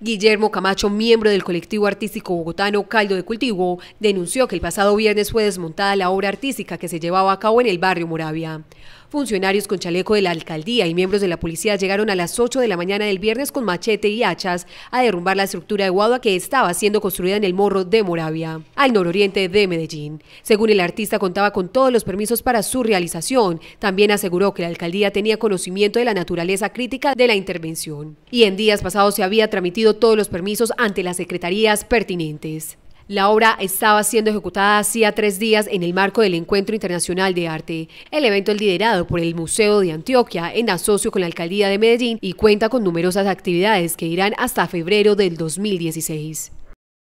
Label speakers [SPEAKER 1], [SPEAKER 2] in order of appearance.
[SPEAKER 1] Guillermo Camacho, miembro del colectivo artístico bogotano Caldo de Cultivo, denunció que el pasado viernes fue desmontada la obra artística que se llevaba a cabo en el barrio Moravia. Funcionarios con chaleco de la alcaldía y miembros de la policía llegaron a las 8 de la mañana del viernes con machete y hachas a derrumbar la estructura de Guadua que estaba siendo construida en el Morro de Moravia, al nororiente de Medellín. Según el artista contaba con todos los permisos para su realización. También aseguró que la alcaldía tenía conocimiento de la naturaleza crítica de la intervención. Y en días pasados se había tramitido todos los permisos ante las secretarías pertinentes. La obra estaba siendo ejecutada hacía tres días en el marco del Encuentro Internacional de Arte. El evento liderado por el Museo de Antioquia en asocio con la Alcaldía de Medellín y cuenta con numerosas actividades que irán hasta febrero del 2016.